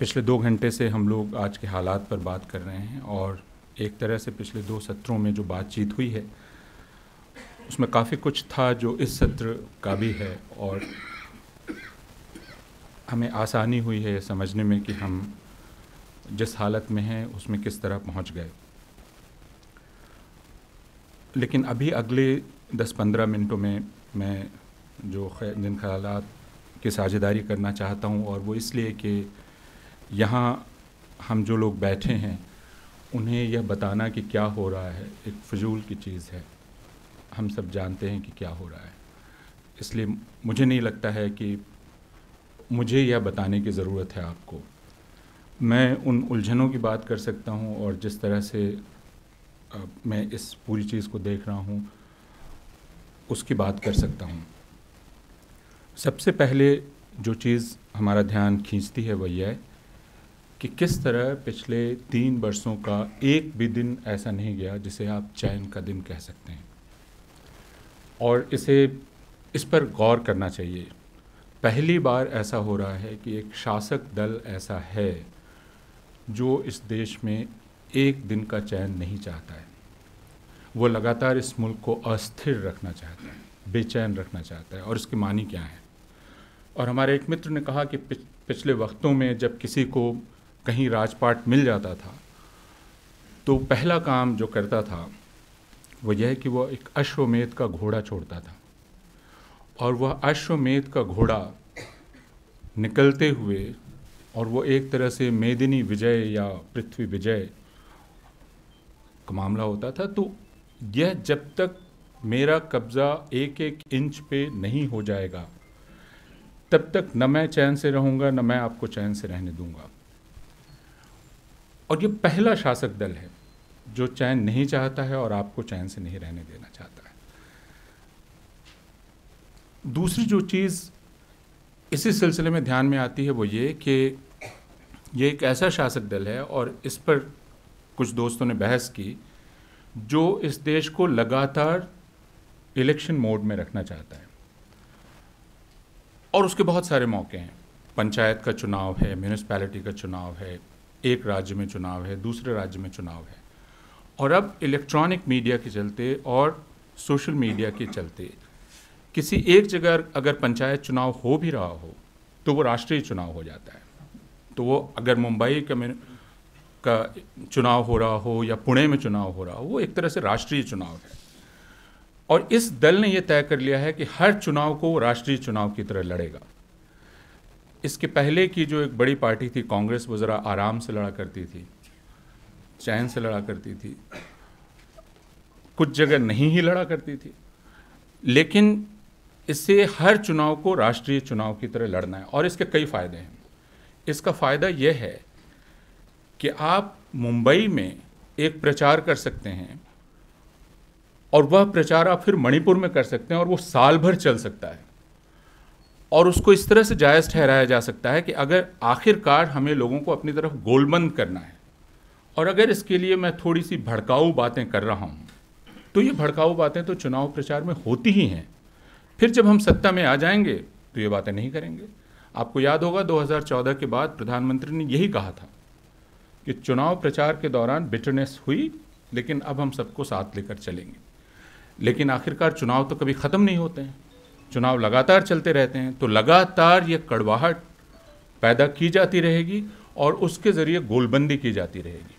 पिछले दो घंटे से हम लोग आज के हालात पर बात कर रहे हैं और एक तरह से पिछले दो सत्रों में जो बातचीत हुई है उसमें काफ़ी कुछ था जो इस सत्र का भी है और हमें आसानी हुई है समझने में कि हम जिस हालत में हैं उसमें किस तरह पहुंच गए लेकिन अभी अगले 10-15 मिनटों में मैं जो जिन ख्याल की साझेदारी करना चाहता हूं और वो इसलिए कि यहाँ हम जो लोग बैठे हैं उन्हें यह बताना कि क्या हो रहा है एक फजूल की चीज़ है हम सब जानते हैं कि क्या हो रहा है इसलिए मुझे नहीं लगता है कि मुझे यह बताने की ज़रूरत है आपको मैं उन उलझनों की बात कर सकता हूँ और जिस तरह से मैं इस पूरी चीज़ को देख रहा हूँ उसकी बात कर सकता हूँ सबसे पहले जो चीज़ हमारा ध्यान खींचती है वह यह है कि किस तरह पिछले तीन वर्षों का एक भी दिन ऐसा नहीं गया जिसे आप चयन का दिन कह सकते हैं और इसे इस पर गौर करना चाहिए पहली बार ऐसा हो रहा है कि एक शासक दल ऐसा है जो इस देश में एक दिन का चयन नहीं चाहता है वो लगातार इस मुल्क को अस्थिर रखना चाहता है बेचैन रखना चाहता है और इसके मानी क्या है और हमारे एक मित्र ने कहा कि पिछले वक्तों में जब किसी को कहीं राजपाट मिल जाता था तो पहला काम जो करता था वो यह कि वह एक अश्वमेध का घोड़ा छोड़ता था और वह अश्वमेध का घोड़ा निकलते हुए और वो एक तरह से मेदिनी विजय या पृथ्वी विजय का मामला होता था तो यह जब तक मेरा कब्ज़ा एक एक इंच पे नहीं हो जाएगा तब तक न मैं चैन से रहूँगा न मैं आपको चैन से रहने दूँगा और ये पहला शासक दल है जो चैन नहीं चाहता है और आपको चैन से नहीं रहने देना चाहता है दूसरी जो चीज़ इसी सिलसिले में ध्यान में आती है वो ये कि ये एक ऐसा शासक दल है और इस पर कुछ दोस्तों ने बहस की जो इस देश को लगातार इलेक्शन मोड में रखना चाहता है और उसके बहुत सारे मौके हैं पंचायत का चुनाव है म्यूनिसपैलिटी का चुनाव है एक राज्य में चुनाव है दूसरे राज्य में चुनाव है और अब इलेक्ट्रॉनिक मीडिया के चलते और सोशल मीडिया के चलते किसी एक जगह अगर पंचायत चुनाव हो भी रहा हो तो वो राष्ट्रीय चुनाव हो जाता है तो वो अगर मुंबई का का चुनाव हो रहा हो या पुणे में चुनाव हो रहा हो वो एक तरह से राष्ट्रीय चुनाव है और इस दल ने ये तय कर लिया है कि हर चुनाव को राष्ट्रीय चुनाव की तरह लड़ेगा इसके पहले की जो एक बड़ी पार्टी थी कांग्रेस वो ज़रा आराम से लड़ा करती थी चैन से लड़ा करती थी कुछ जगह नहीं ही लड़ा करती थी लेकिन इससे हर चुनाव को राष्ट्रीय चुनाव की तरह लड़ना है और इसके कई फ़ायदे हैं इसका फ़ायदा यह है कि आप मुंबई में एक प्रचार कर सकते हैं और वह प्रचार आप फिर मणिपुर में कर सकते हैं और वो साल भर चल सकता है और उसको इस तरह से जायज़ ठहराया जा सकता है कि अगर आखिरकार हमें लोगों को अपनी तरफ गोलबंद करना है और अगर इसके लिए मैं थोड़ी सी भड़काऊ बातें कर रहा हूँ तो ये भड़काऊ बातें तो चुनाव प्रचार में होती ही हैं फिर जब हम सत्ता में आ जाएंगे तो ये बातें नहीं करेंगे आपको याद होगा 2014 के बाद प्रधानमंत्री ने यही कहा था कि चुनाव प्रचार के दौरान बिटरनेस हुई लेकिन अब हम सबको साथ लेकर चलेंगे लेकिन आखिरकार चुनाव तो कभी ख़त्म नहीं होते हैं चुनाव लगातार चलते रहते हैं तो लगातार ये कड़वाहट पैदा की जाती रहेगी और उसके ज़रिए गोलबंदी की जाती रहेगी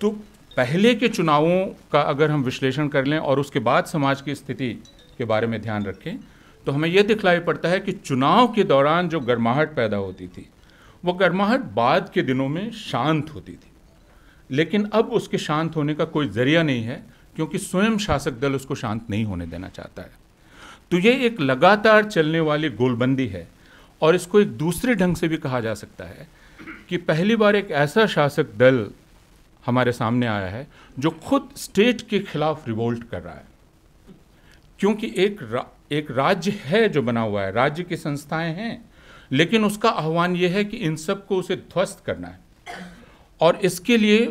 तो पहले के चुनावों का अगर हम विश्लेषण कर लें और उसके बाद समाज की स्थिति के बारे में ध्यान रखें तो हमें यह दिखलाई पड़ता है कि चुनाव के दौरान जो गर्माहट पैदा होती थी वो गर्माहट बाद के दिनों में शांत होती थी लेकिन अब उसके शांत होने का कोई ज़रिया नहीं है क्योंकि स्वयं शासक दल उसको शांत नहीं होने देना चाहता है तो ये एक लगातार चलने वाली गोलबंदी है और इसको एक दूसरे ढंग से भी कहा जा सकता है कि पहली बार एक ऐसा शासक दल हमारे सामने आया है जो खुद स्टेट के खिलाफ रिवोल्ट कर रहा है क्योंकि एक रा, एक राज्य है जो बना हुआ है राज्य की संस्थाएं हैं लेकिन उसका आह्वान यह है कि इन सबको उसे ध्वस्त करना है और इसके लिए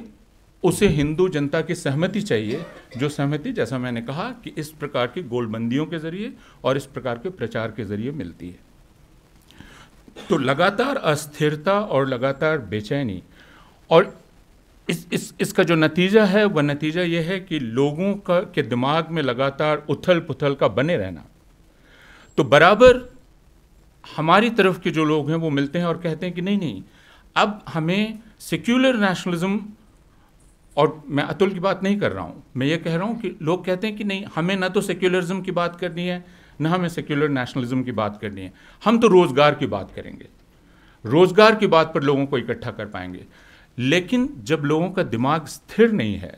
उसे हिंदू जनता की सहमति चाहिए जो सहमति जैसा मैंने कहा कि इस प्रकार की गोलबंदियों के जरिए और इस प्रकार के प्रचार के जरिए मिलती है तो लगातार अस्थिरता और लगातार बेचैनी और इस इस इसका जो नतीजा है वह नतीजा यह है कि लोगों का के दिमाग में लगातार उथल पुथल का बने रहना तो बराबर हमारी तरफ के जो लोग हैं वो मिलते हैं और कहते हैं कि नहीं नहीं अब हमें सेक्युलर नेशनलिज्म और मैं अतुल की बात नहीं कर रहा हूँ मैं ये कह रहा हूँ कि लोग कहते हैं कि नहीं हमें ना तो सेक्युलरिज्म की बात करनी है ना हमें सेक्युलर नेशनलिज्म की बात करनी है हम तो रोज़गार की बात करेंगे रोज़गार की बात पर लोगों को इकट्ठा कर पाएंगे लेकिन जब लोगों का दिमाग स्थिर नहीं है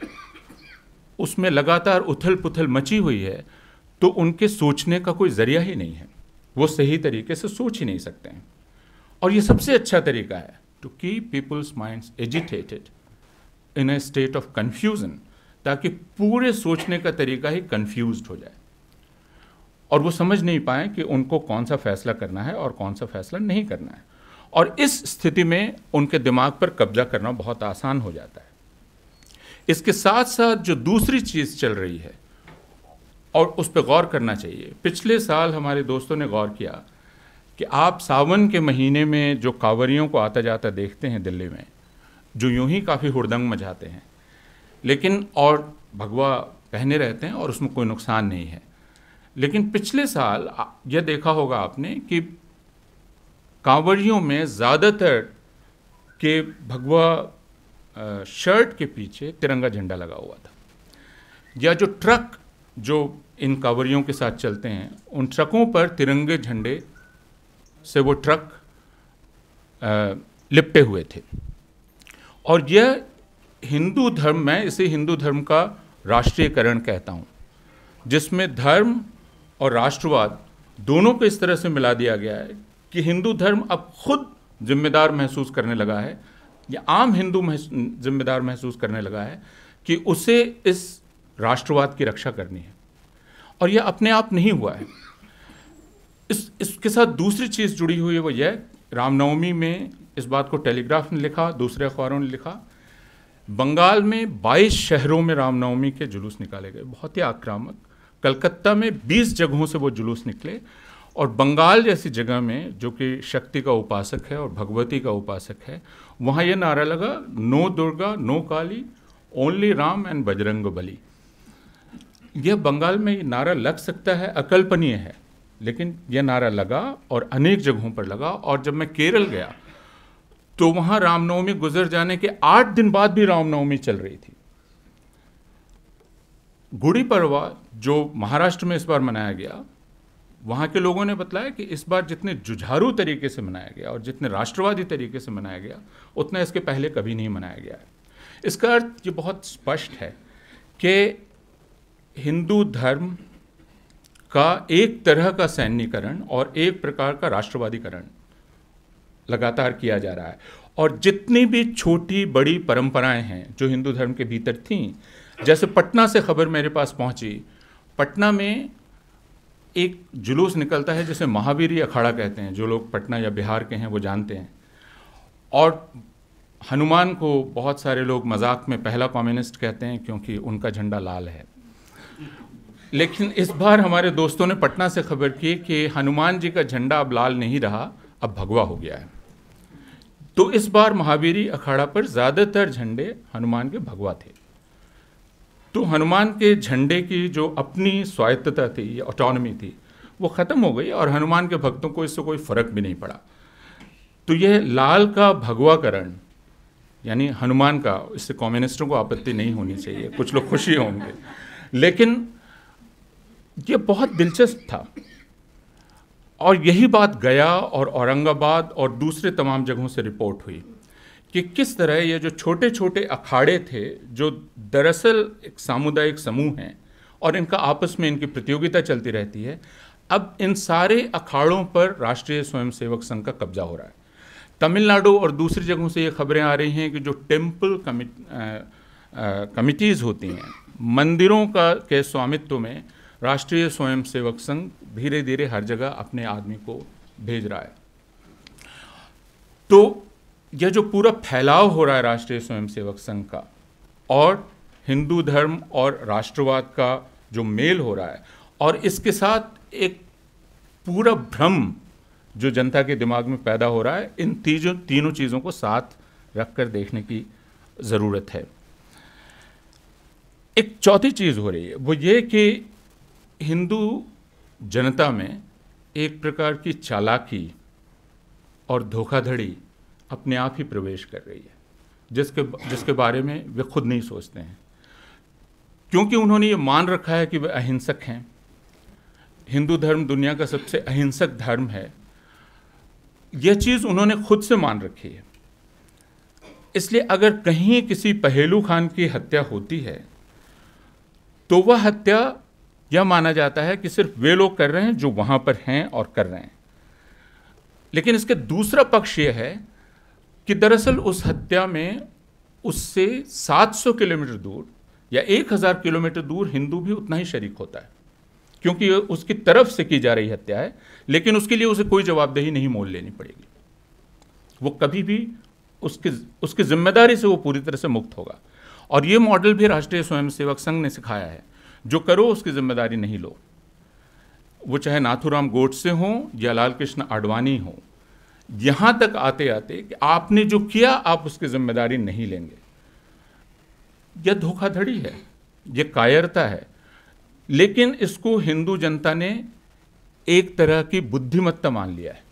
उसमें लगातार उथल पुथल मची हुई है तो उनके सोचने का कोई ज़रिया ही नहीं है वो सही तरीके से सोच ही नहीं सकते हैं और ये सबसे अच्छा तरीका है to keep people's minds agitated in a state of confusion ताकि पूरे सोचने का तरीका ही कन्फ्यूज हो जाए और वो समझ नहीं पाए कि उनको कौन सा फैसला करना है और कौन सा फैसला नहीं करना है और इस स्थिति में उनके दिमाग पर कब्जा करना बहुत आसान हो जाता है इसके साथ साथ जो दूसरी चीज़ चल रही है और उस पर गौर करना चाहिए पिछले साल हमारे दोस्तों ने गौर किया कि आप सावन के महीने में जो कांवरियों को आता जाता देखते हैं दिल्ली में जो यूं ही काफ़ी हुड़दंग मचाते हैं लेकिन और भगवा पहने रहते हैं और उसमें कोई नुकसान नहीं है लेकिन पिछले साल यह देखा होगा आपने कि कांवड़ियों में ज़्यादातर के भगवा शर्ट के पीछे तिरंगा झंडा लगा हुआ था या जो ट्रक जो इन कांवड़ियों के साथ चलते हैं उन ट्रकों पर तिरंगे झंडे से वो ट्रक लिपटे हुए थे और यह हिंदू धर्म में इसे हिंदू धर्म का राष्ट्रीयकरण कहता हूँ जिसमें धर्म और राष्ट्रवाद दोनों को इस तरह से मिला दिया गया है कि हिंदू धर्म अब खुद जिम्मेदार महसूस करने लगा है या आम हिंदू जिम्मेदार महसूस करने लगा है कि उसे इस राष्ट्रवाद की रक्षा करनी है और यह अपने आप नहीं हुआ है इस इसके साथ दूसरी चीज़ जुड़ी हुई है वो यह रामनवमी में इस बात को टेलीग्राफ ने लिखा दूसरे अखबारों ने लिखा बंगाल में 22 शहरों में रामनवमी के जुलूस निकाले गए बहुत ही आक्रामक कलकत्ता में 20 जगहों से वो जुलूस निकले और बंगाल जैसी जगह में जो कि शक्ति का उपासक है और भगवती का उपासक है वहाँ ये नारा लगा no Durga no Kali only Ram and Bajrang Bali यह बंगाल में नारा लग सकता है अकल्पनीय है लेकिन यह नारा लगा और अनेक जगहों पर लगा और जब मैं केरल गया तो वहां रामनवमी गुजर जाने के आठ दिन बाद भी रामनवमी चल रही थी गुड़ी पड़वा जो महाराष्ट्र में इस बार मनाया गया वहाँ के लोगों ने बताया कि इस बार जितने जुझारू तरीके से मनाया गया और जितने राष्ट्रवादी तरीके से मनाया गया उतना इसके पहले कभी नहीं मनाया गया है इसका अर्थ ये बहुत स्पष्ट है कि हिंदू धर्म का एक तरह का सैन्यकरण और एक प्रकार का राष्ट्रवादीकरण लगातार किया जा रहा है और जितनी भी छोटी बड़ी परंपराएं हैं जो हिंदू धर्म के भीतर थीं जैसे पटना से खबर मेरे पास पहुंची पटना में एक जुलूस निकलता है जिसे महावीर अखाड़ा कहते हैं जो लोग पटना या बिहार के हैं वो जानते हैं और हनुमान को बहुत सारे लोग मजाक में पहला कम्युनिस्ट कहते हैं क्योंकि उनका झंडा लाल है लेकिन इस बार हमारे दोस्तों ने पटना से खबर की कि हनुमान जी का झंडा अब लाल नहीं रहा अब भगवा हो गया है तो इस बार महावीरी अखाड़ा पर ज़्यादातर झंडे हनुमान के भगवा थे तो हनुमान के झंडे की जो अपनी स्वायत्तता थी या ऑटोनमी थी वो ख़त्म हो गई और हनुमान के भक्तों को इससे कोई फ़र्क भी नहीं पड़ा तो यह लाल का भगवाकरण यानी हनुमान का इससे कम्युनिस्टों को आपत्ति नहीं होनी चाहिए कुछ लोग खुशी होंगे लेकिन ये बहुत दिलचस्प था और यही बात गया और औरंगाबाद और दूसरे तमाम जगहों से रिपोर्ट हुई कि किस तरह ये जो छोटे छोटे अखाड़े थे जो दरअसल एक सामुदायिक समूह हैं और इनका आपस में इनकी प्रतियोगिता चलती रहती है अब इन सारे अखाड़ों पर राष्ट्रीय स्वयंसेवक संघ का कब्जा हो रहा है तमिलनाडु और दूसरी जगहों से ये खबरें आ रही हैं कि जो टेम्पल कमिटीज़ होती हैं मंदिरों का के स्वामित्व में राष्ट्रीय स्वयंसेवक संघ धीरे धीरे हर जगह अपने आदमी को भेज रहा है तो यह जो पूरा फैलाव हो रहा है राष्ट्रीय स्वयंसेवक संघ का और हिंदू धर्म और राष्ट्रवाद का जो मेल हो रहा है और इसके साथ एक पूरा भ्रम जो जनता के दिमाग में पैदा हो रहा है इन तीजों तीनों चीज़ों को साथ रखकर देखने की ज़रूरत है एक चौथी चीज़ हो रही है वो ये कि हिंदू जनता में एक प्रकार की चालाकी और धोखाधड़ी अपने आप ही प्रवेश कर रही है जिसके जिसके बारे में वे खुद नहीं सोचते हैं क्योंकि उन्होंने ये मान रखा है कि वे अहिंसक हैं हिंदू धर्म दुनिया का सबसे अहिंसक धर्म है यह चीज़ उन्होंने खुद से मान रखी है इसलिए अगर कहीं किसी पहलू खान की हत्या होती है तो वह हत्या यह माना जाता है कि सिर्फ वे लोग कर रहे हैं जो वहां पर हैं और कर रहे हैं लेकिन इसका दूसरा पक्ष यह है कि दरअसल उस हत्या में उससे 700 किलोमीटर दूर या 1000 किलोमीटर दूर हिंदू भी उतना ही शरीक होता है क्योंकि उसकी तरफ से की जा रही हत्या है लेकिन उसके लिए उसे कोई जवाबदेही नहीं मोल लेनी पड़ेगी वो कभी भी उसके उसकी जिम्मेदारी से वो पूरी तरह से मुक्त होगा और ये मॉडल भी राष्ट्रीय स्वयंसेवक संघ ने सिखाया है जो करो उसकी जिम्मेदारी नहीं लो वो चाहे नाथुराम गोडसे हों या लाल कृष्ण आडवाणी हों यहाँ तक आते आते कि आपने जो किया आप उसकी जिम्मेदारी नहीं लेंगे यह धोखाधड़ी है यह कायरता है लेकिन इसको हिंदू जनता ने एक तरह की बुद्धिमत्ता मान लिया है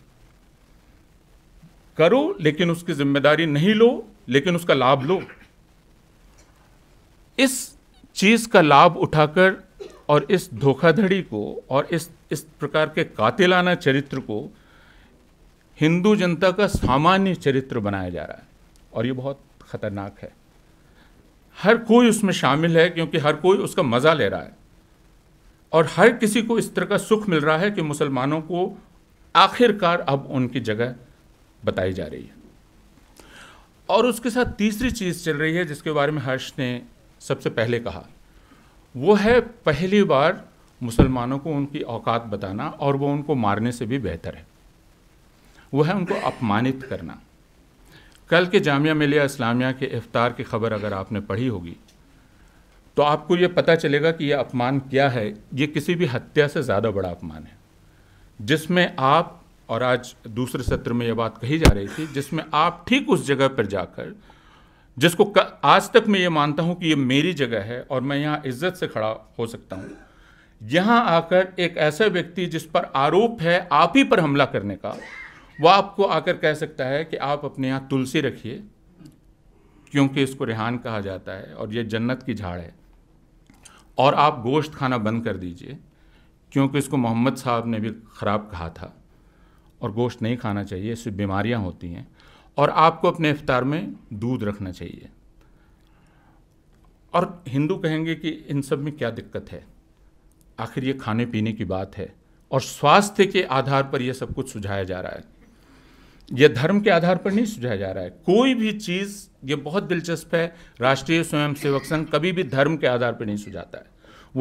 करो लेकिन उसकी जिम्मेदारी नहीं लो लेकिन उसका लाभ लो इस चीज़ का लाभ उठाकर और इस धोखाधड़ी को और इस इस प्रकार के कातिलाना चरित्र को हिंदू जनता का सामान्य चरित्र बनाया जा रहा है और ये बहुत खतरनाक है हर कोई उसमें शामिल है क्योंकि हर कोई उसका मज़ा ले रहा है और हर किसी को इस तरह का सुख मिल रहा है कि मुसलमानों को आखिरकार अब उनकी जगह बताई जा रही है और उसके साथ तीसरी चीज़ चल रही है जिसके बारे में हर्ष ने सबसे पहले कहा वो है पहली बार मुसलमानों को उनकी औकात बताना और वो उनको मारने से भी बेहतर है वो है उनको अपमानित करना कल के जामिया मिलिया इस्लामिया के इफ्तार की खबर अगर आपने पढ़ी होगी तो आपको ये पता चलेगा कि यह अपमान क्या है ये किसी भी हत्या से ज़्यादा बड़ा अपमान है जिसमें आप और आज दूसरे सत्र में यह बात कही जा रही थी जिसमें आप ठीक उस जगह पर जाकर जिसको आज तक मैं ये मानता हूँ कि ये मेरी जगह है और मैं यहाँ इज्जत से खड़ा हो सकता हूँ यहाँ आकर एक ऐसा व्यक्ति जिस पर आरोप है आप ही पर हमला करने का वह आपको आकर कह सकता है कि आप अपने यहाँ तुलसी रखिए क्योंकि इसको रेहान कहा जाता है और ये जन्नत की झाड़ है और आप गोश्त खाना बंद कर दीजिए क्योंकि इसको मोहम्मद साहब ने भी ख़राब कहा था और गोश्त नहीं खाना चाहिए इससे बीमारियाँ होती हैं और आपको अपने इफ्तार में दूध रखना चाहिए और हिंदू कहेंगे कि इन सब में क्या दिक्कत है आखिर ये खाने पीने की बात है और स्वास्थ्य के आधार पर यह सब कुछ सुझाया जा रहा है यह धर्म के आधार पर नहीं सुझाया जा रहा है कोई भी चीज़ ये बहुत दिलचस्प है राष्ट्रीय स्वयंसेवक संघ कभी भी धर्म के आधार पर नहीं सुझाता है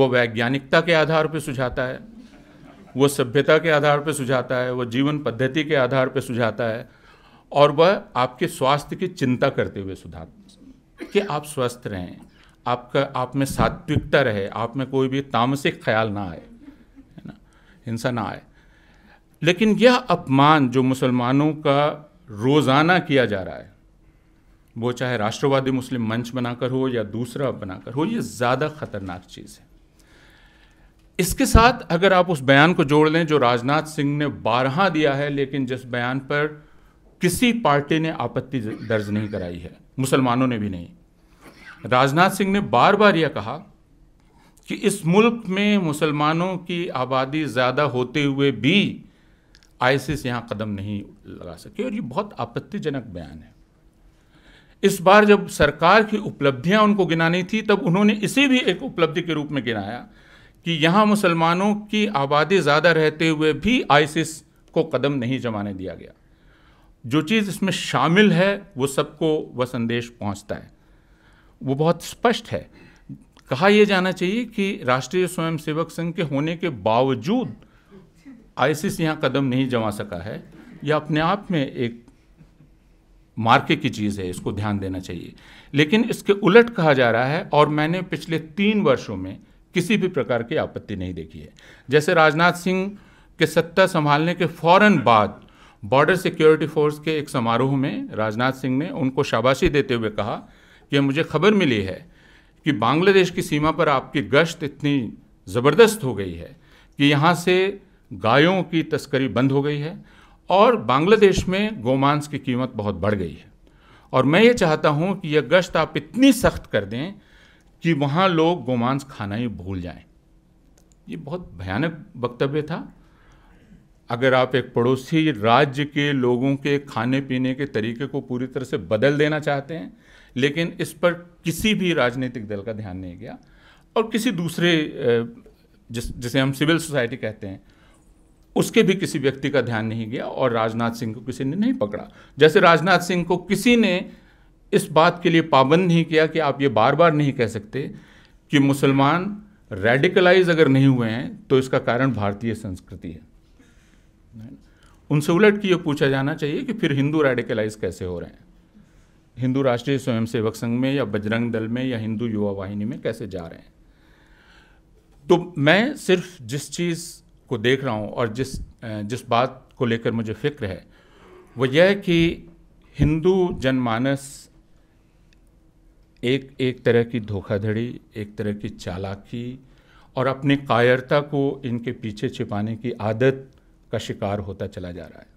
वो वैज्ञानिकता के आधार पर सुझाता है वो सभ्यता के आधार पर सुझाता है वो जीवन पद्धति के आधार पर सुझाता है और वह आपके स्वास्थ्य की चिंता करते हुए सुधार कि आप स्वस्थ रहें आपका आप में सात्विकता रहे आप में कोई भी तामसिक ख्याल ना आए है ना हिंसा ना आए लेकिन यह अपमान जो मुसलमानों का रोज़ाना किया जा रहा है वो चाहे राष्ट्रवादी मुस्लिम मंच बनाकर हो या दूसरा बनाकर हो ये ज़्यादा खतरनाक चीज़ है इसके साथ अगर आप उस बयान को जोड़ लें जो राजनाथ सिंह ने बारहा दिया है लेकिन जिस बयान पर किसी पार्टी ने आपत्ति दर्ज नहीं कराई है मुसलमानों ने भी नहीं राजनाथ सिंह ने बार बार यह कहा कि इस मुल्क में मुसलमानों की आबादी ज़्यादा होते हुए भी आईसिस यहाँ कदम नहीं लगा सके और ये बहुत आपत्तिजनक बयान है इस बार जब सरकार की उपलब्धियां उनको गिनानी थी तब उन्होंने इसे भी एक उपलब्धि के रूप में गिनाया कि यहाँ मुसलमानों की आबादी ज़्यादा रहते हुए भी आईसिस को कदम नहीं जमाने दिया गया जो चीज़ इसमें शामिल है वो सबको वह संदेश पहुंचता है वो बहुत स्पष्ट है कहा यह जाना चाहिए कि राष्ट्रीय स्वयंसेवक संघ के होने के बावजूद आईसीस यहाँ कदम नहीं जमा सका है यह अपने आप में एक मार्के की चीज़ है इसको ध्यान देना चाहिए लेकिन इसके उलट कहा जा रहा है और मैंने पिछले तीन वर्षों में किसी भी प्रकार की आपत्ति नहीं देखी है जैसे राजनाथ सिंह के सत्ता संभालने के फौरन बाद बॉर्डर सिक्योरिटी फोर्स के एक समारोह में राजनाथ सिंह ने उनको शाबाशी देते हुए कहा कि मुझे खबर मिली है कि बांग्लादेश की सीमा पर आपकी गश्त इतनी ज़बरदस्त हो गई है कि यहाँ से गायों की तस्करी बंद हो गई है और बांग्लादेश में गोमांस की कीमत बहुत बढ़ गई है और मैं ये चाहता हूँ कि यह गश्त आप इतनी सख्त कर दें कि वहाँ लोग गोमांस खाना ही भूल जाएं। ये बहुत भयानक वक्तव्य था अगर आप एक पड़ोसी राज्य के लोगों के खाने पीने के तरीके को पूरी तरह से बदल देना चाहते हैं लेकिन इस पर किसी भी राजनीतिक दल का ध्यान नहीं गया और किसी दूसरे जिस जिसे हम सिविल सोसाइटी कहते हैं उसके भी किसी व्यक्ति का ध्यान नहीं गया और राजनाथ सिंह को किसी ने नहीं पकड़ा जैसे राजनाथ सिंह को किसी ने इस बात के लिए पाबंद नहीं किया कि आप ये बार बार नहीं कह सकते कि मुसलमान रेडिकलाइज अगर नहीं हुए हैं तो इसका कारण भारतीय संस्कृति है उनसे उलट की ये पूछा जाना चाहिए कि फिर हिंदू रेडिकलाइज कैसे हो रहे हैं हिंदू राष्ट्रीय स्वयंसेवक संघ में या बजरंग दल में या हिंदू युवा वाहिनी में कैसे जा रहे हैं तो मैं सिर्फ जिस चीज़ को देख रहा हूँ और जिस जिस बात को लेकर मुझे फिक्र है वो यह है कि हिंदू जनमानस एक एक तरह की धोखाधड़ी एक तरह की चालाकी और अपनी कायरता को इनके पीछे छिपाने की आदत का शिकार होता चला जा रहा है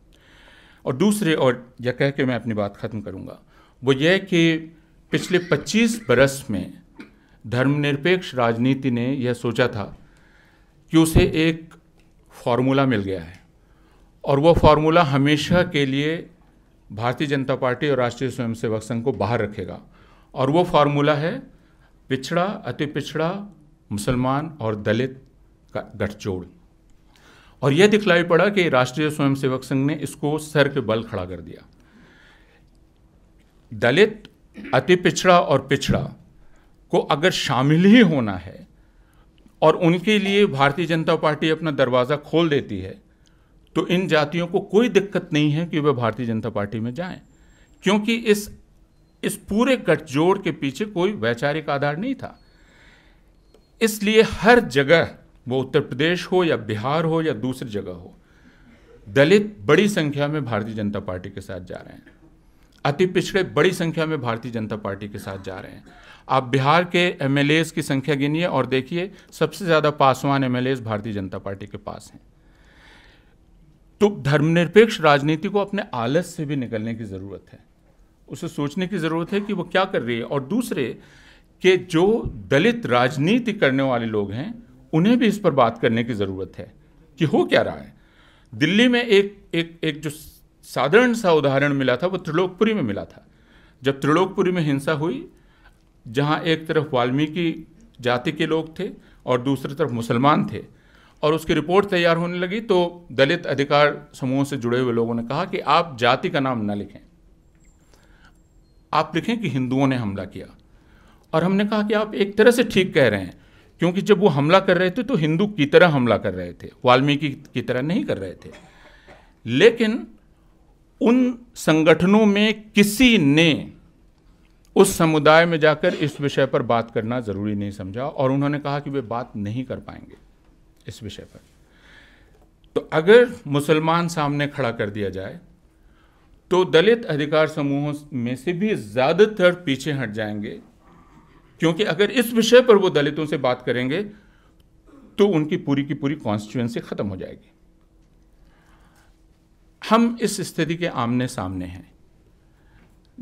और दूसरे और यह कह के मैं अपनी बात ख़त्म करूँगा वो यह कि पिछले 25 बरस में धर्मनिरपेक्ष राजनीति ने यह सोचा था कि उसे एक फार्मूला मिल गया है और वह फार्मूला हमेशा के लिए भारतीय जनता पार्टी और राष्ट्रीय स्वयंसेवक संघ को बाहर रखेगा और वो फार्मूला है पिछड़ा अति पिछड़ा मुसलमान और दलित का गठजोड़ और यह दिखलाई पड़ा कि राष्ट्रीय स्वयंसेवक संघ ने इसको सर के बल खड़ा कर दिया दलित अति पिछड़ा और पिछड़ा को अगर शामिल ही होना है और उनके लिए भारतीय जनता पार्टी अपना दरवाज़ा खोल देती है तो इन जातियों को कोई दिक्कत नहीं है कि वे भारतीय जनता पार्टी में जाएं क्योंकि इस इस पूरे गठजोड़ के पीछे कोई वैचारिक आधार नहीं था इसलिए हर जगह वो उत्तर प्रदेश हो या बिहार हो या दूसरी जगह हो दलित बड़ी संख्या में भारतीय जनता पार्टी के साथ जा रहे हैं अति पिछड़े बड़ी संख्या में भारतीय जनता पार्टी के साथ जा रहे हैं आप बिहार के एम की संख्या गिनिए और देखिए सबसे ज़्यादा पासवान एम भारतीय जनता पार्टी के पास हैं तो धर्मनिरपेक्ष राजनीति को अपने आलस से भी निकलने की ज़रूरत है उसे सोचने की ज़रूरत है कि वो क्या कर रही है और दूसरे के जो दलित राजनीति करने वाले लोग हैं उन्हें भी इस पर बात करने की ज़रूरत है कि हो क्या रहा है दिल्ली में एक एक एक जो साधारण सा उदाहरण मिला था वो त्रिलोकपुरी में मिला था जब त्रिलोकपुरी में हिंसा हुई जहाँ एक तरफ वाल्मीकि जाति के लोग थे और दूसरी तरफ मुसलमान थे और उसकी रिपोर्ट तैयार होने लगी तो दलित अधिकार समूह से जुड़े हुए लोगों ने कहा कि आप जाति का नाम ना लिखें आप लिखें कि हिंदुओं ने हमला किया और हमने कहा कि आप एक तरह से ठीक कह रहे हैं क्योंकि जब वो हमला कर रहे थे तो हिंदू की तरह हमला कर रहे थे वाल्मीकि की तरह नहीं कर रहे थे लेकिन उन संगठनों में किसी ने उस समुदाय में जाकर इस विषय पर बात करना ज़रूरी नहीं समझा और उन्होंने कहा कि वे बात नहीं कर पाएंगे इस विषय पर तो अगर मुसलमान सामने खड़ा कर दिया जाए तो दलित अधिकार समूहों में से भी ज़्यादातर पीछे हट जाएंगे क्योंकि अगर इस विषय पर वो दलितों से बात करेंगे तो उनकी पूरी की पूरी कॉन्स्टिट्युएंसी ख़त्म हो जाएगी हम इस स्थिति के आमने सामने हैं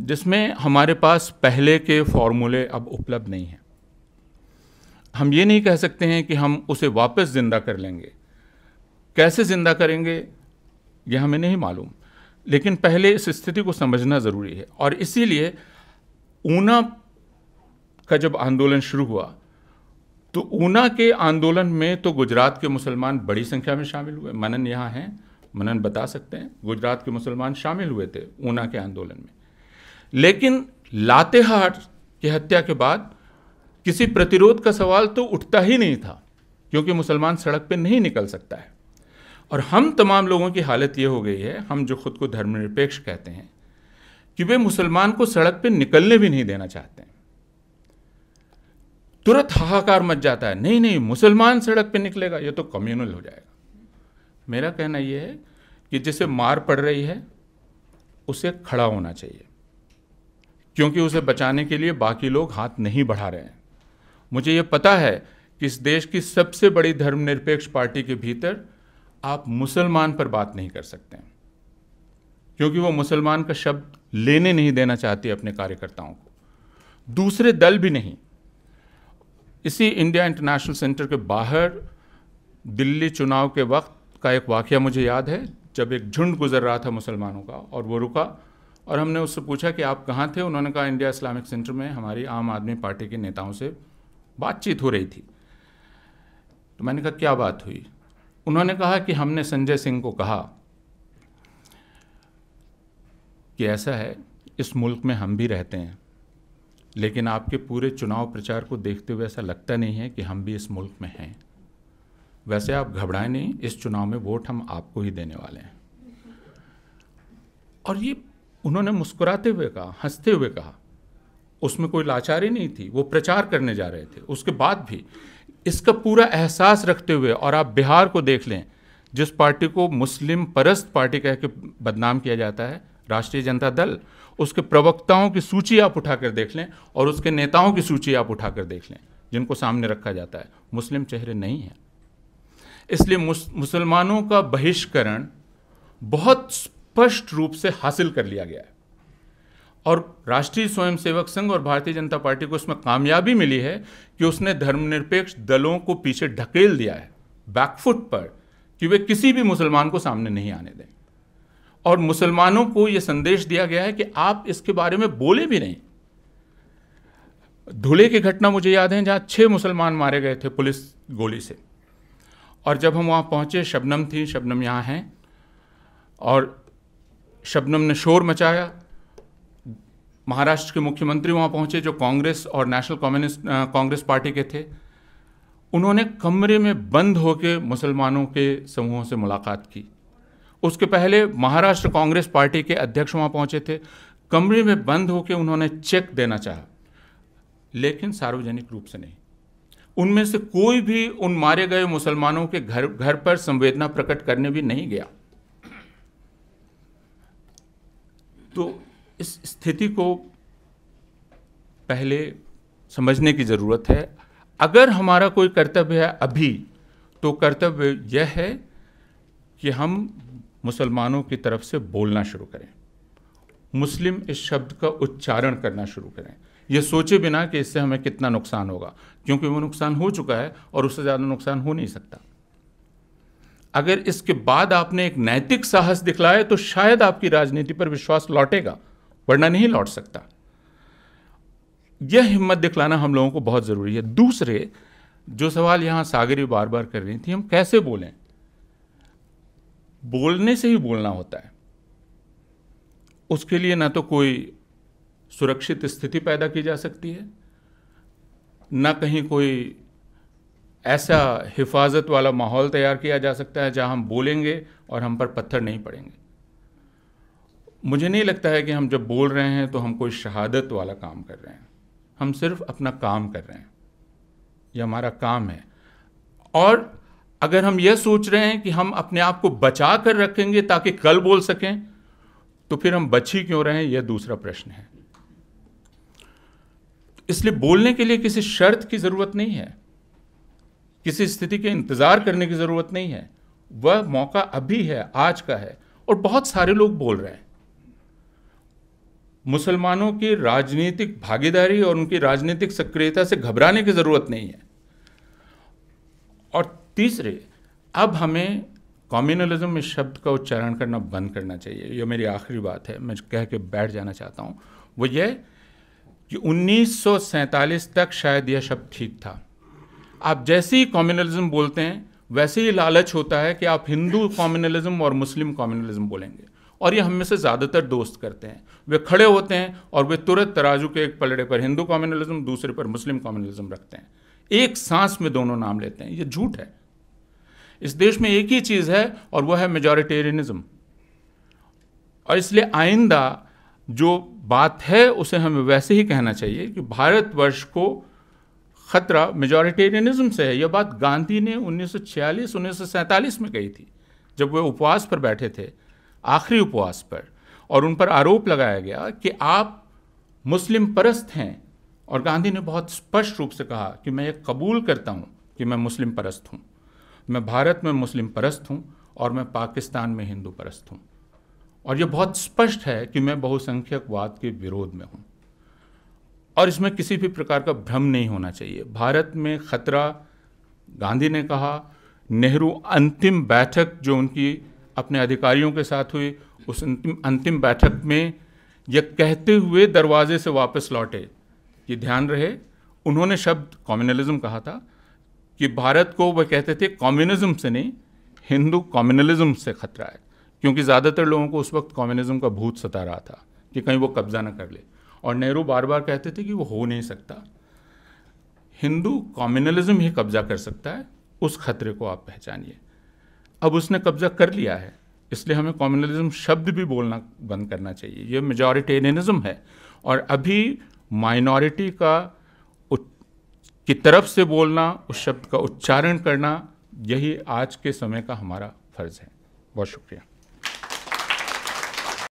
जिसमें हमारे पास पहले के फॉर्मूले अब उपलब्ध नहीं हैं हम ये नहीं कह सकते हैं कि हम उसे वापस ज़िंदा कर लेंगे कैसे ज़िंदा करेंगे यह हमें नहीं मालूम लेकिन पहले इस स्थिति को समझना ज़रूरी है और इसीलिए ऊना का जब आंदोलन शुरू हुआ तो ऊना के आंदोलन में तो गुजरात के मुसलमान बड़ी संख्या में शामिल हुए मनन यहाँ हैं मनन बता सकते हैं गुजरात के मुसलमान शामिल हुए थे ऊना के आंदोलन में लेकिन लातेहार की हत्या के बाद किसी प्रतिरोध का सवाल तो उठता ही नहीं था क्योंकि मुसलमान सड़क पर नहीं निकल सकता है और हम तमाम लोगों की हालत ये हो गई है हम जो खुद को धर्मनिरपेक्ष कहते हैं कि वे मुसलमान को सड़क पर निकलने भी नहीं देना चाहते हैं तुरंत हाहाकार मच जाता है नहीं नहीं मुसलमान सड़क पे निकलेगा ये तो कम्युनल हो जाएगा मेरा कहना ये है कि जिसे मार पड़ रही है उसे खड़ा होना चाहिए क्योंकि उसे बचाने के लिए बाकी लोग हाथ नहीं बढ़ा रहे हैं मुझे ये पता है कि इस देश की सबसे बड़ी धर्मनिरपेक्ष पार्टी के भीतर आप मुसलमान पर बात नहीं कर सकते हैं क्योंकि वो मुसलमान का शब्द लेने नहीं देना चाहती अपने कार्यकर्ताओं को दूसरे दल भी नहीं इसी इंडिया इंटरनेशनल सेंटर के बाहर दिल्ली चुनाव के वक्त का एक वाक़ मुझे याद है जब एक झुंड गुजर रहा था मुसलमानों का और वो रुका और हमने उससे पूछा कि आप कहाँ थे उन्होंने कहा इंडिया इस्लामिक सेंटर में हमारी आम आदमी पार्टी के नेताओं से बातचीत हो रही थी तो मैंने कहा क्या बात हुई उन्होंने कहा कि हमने संजय सिंह को कहा कि ऐसा है इस मुल्क में हम भी रहते हैं लेकिन आपके पूरे चुनाव प्रचार को देखते हुए ऐसा लगता नहीं है कि हम भी इस मुल्क में हैं वैसे आप घबराएं नहीं इस चुनाव में वोट हम आपको ही देने वाले हैं और ये उन्होंने मुस्कुराते हुए कहा हंसते हुए कहा उसमें कोई लाचारी नहीं थी वो प्रचार करने जा रहे थे उसके बाद भी इसका पूरा एहसास रखते हुए और आप बिहार को देख लें जिस पार्टी को मुस्लिम परस्त पार्टी कह के बदनाम किया जाता है राष्ट्रीय जनता दल उसके प्रवक्ताओं की सूची आप उठा कर देख लें और उसके नेताओं की सूची आप उठा कर देख लें जिनको सामने रखा जाता है मुस्लिम चेहरे नहीं हैं इसलिए मुसलमानों का बहिष्करण बहुत स्पष्ट रूप से हासिल कर लिया गया है और राष्ट्रीय स्वयंसेवक संघ और भारतीय जनता पार्टी को इसमें कामयाबी मिली है कि उसने धर्मनिरपेक्ष दलों को पीछे ढकेल दिया है बैकफुट पर कि वे किसी भी मुसलमान को सामने नहीं आने दें और मुसलमानों को यह संदेश दिया गया है कि आप इसके बारे में बोले भी नहीं धुले की घटना मुझे याद है जहाँ छः मुसलमान मारे गए थे पुलिस गोली से और जब हम वहाँ पहुँचे शबनम थी शबनम यहाँ हैं और शबनम ने शोर मचाया महाराष्ट्र के मुख्यमंत्री वहाँ पहुँचे जो कांग्रेस और नेशनल कम्युनिस्ट कांग्रेस पार्टी के थे उन्होंने कमरे में बंद होकर मुसलमानों के समूहों से मुलाकात की उसके पहले महाराष्ट्र कांग्रेस पार्टी के अध्यक्ष वहाँ पहुँचे थे कमरे में बंद होकर उन्होंने चेक देना चाहा लेकिन सार्वजनिक रूप से नहीं उनमें से कोई भी उन मारे गए मुसलमानों के घर घर पर संवेदना प्रकट करने भी नहीं गया तो इस स्थिति को पहले समझने की ज़रूरत है अगर हमारा कोई कर्तव्य है अभी तो कर्तव्य यह है कि हम मुसलमानों की तरफ से बोलना शुरू करें मुस्लिम इस शब्द का उच्चारण करना शुरू करें यह सोचे बिना कि इससे हमें कितना नुकसान होगा क्योंकि वो नुकसान हो चुका है और उससे ज़्यादा नुकसान हो नहीं सकता अगर इसके बाद आपने एक नैतिक साहस दिखलाया तो शायद आपकी राजनीति पर विश्वास लौटेगा वरना नहीं लौट सकता यह हिम्मत दिखलाना हम लोगों को बहुत ज़रूरी है दूसरे जो सवाल यहाँ सागरी बार बार कर रही थी हम कैसे बोलें बोलने से ही बोलना होता है उसके लिए ना तो कोई सुरक्षित स्थिति पैदा की जा सकती है ना कहीं कोई ऐसा हिफाजत वाला माहौल तैयार किया जा सकता है जहां हम बोलेंगे और हम पर पत्थर नहीं पड़ेंगे मुझे नहीं लगता है कि हम जब बोल रहे हैं तो हम कोई शहादत वाला काम कर रहे हैं हम सिर्फ अपना काम कर रहे हैं ये हमारा काम है और अगर हम यह सोच रहे हैं कि हम अपने आप को बचा कर रखेंगे ताकि कल बोल सकें तो फिर हम बच ही क्यों रहे हैं यह दूसरा प्रश्न है इसलिए बोलने के लिए किसी शर्त की ज़रूरत नहीं है किसी स्थिति के इंतज़ार करने की ज़रूरत नहीं है वह मौका अभी है आज का है और बहुत सारे लोग बोल रहे हैं मुसलमानों की राजनीतिक भागीदारी और उनकी राजनीतिक सक्रियता से घबराने की ज़रूरत नहीं है और तीसरे अब हमें कॉम्युनलिज्म इस शब्द का उच्चारण करना बंद करना चाहिए यह मेरी आखिरी बात है मैं कह के बैठ जाना चाहता हूँ वो ये कि उन्नीस तक शायद यह शब्द ठीक था आप जैसे ही कॉम्युनलिज्म बोलते हैं वैसे ही लालच होता है कि आप हिंदू कॉम्युनलिज्म और मुस्लिम कॉम्युनलिज्म बोलेंगे और ये हम में से ज़्यादातर दोस्त करते हैं वे खड़े होते हैं और वे तुरंत तराजू के एक पलड़े पर हिंदू कॉम्युनलिज्म दूसरे पर मुस्लिम कॉम्युनलिज्म रखते हैं एक सांस में दोनों नाम लेते हैं ये झूठ है इस देश में एक ही चीज़ है और वह है मेजोरिटेरियनिज्म और इसलिए आइंदा जो बात है उसे हमें वैसे ही कहना चाहिए कि भारतवर्ष को खतरा मेजोरिटेरियनिज्म से है यह बात गांधी ने 1946 1947 में कही थी जब वे उपवास पर बैठे थे आखिरी उपवास पर और उन पर आरोप लगाया गया कि आप मुस्लिम परस्त हैं और गांधी ने बहुत स्पष्ट रूप से कहा कि मैं ये कबूल करता हूँ कि मैं मुस्लिम परस्त हूँ मैं भारत में मुस्लिम परस्त हूँ और मैं पाकिस्तान में हिंदू परस्त हूँ और ये बहुत स्पष्ट है कि मैं बहुसंख्यकवाद के विरोध में हूँ और इसमें किसी भी प्रकार का भ्रम नहीं होना चाहिए भारत में खतरा गांधी ने कहा नेहरू अंतिम बैठक जो उनकी अपने अधिकारियों के साथ हुई उस अंतिम अंतिम बैठक में यह कहते हुए दरवाजे से वापस लौटे ये ध्यान रहे उन्होंने शब्द कॉम्युनलिज्म कहा था कि भारत को वह कहते थे कम्युनिज्म से नहीं हिंदू कम्युनलिज्म से खतरा है क्योंकि ज़्यादातर लोगों को उस वक्त कम्युनिज्म का भूत सता रहा था कि कहीं वो कब्जा ना कर ले और नेहरू बार बार कहते थे कि वो हो नहीं सकता हिंदू कम्युनलिज्म ही कब्जा कर सकता है उस खतरे को आप पहचानिए अब उसने कब्जा कर लिया है इसलिए हमें कम्युनलिज्म शब्द भी बोलना बंद करना चाहिए ये मेजॉरिटेरियनिज्म है और अभी माइनॉरिटी का की तरफ से बोलना उस शब्द का उच्चारण करना यही आज के समय का हमारा फर्ज है बहुत शुक्रिया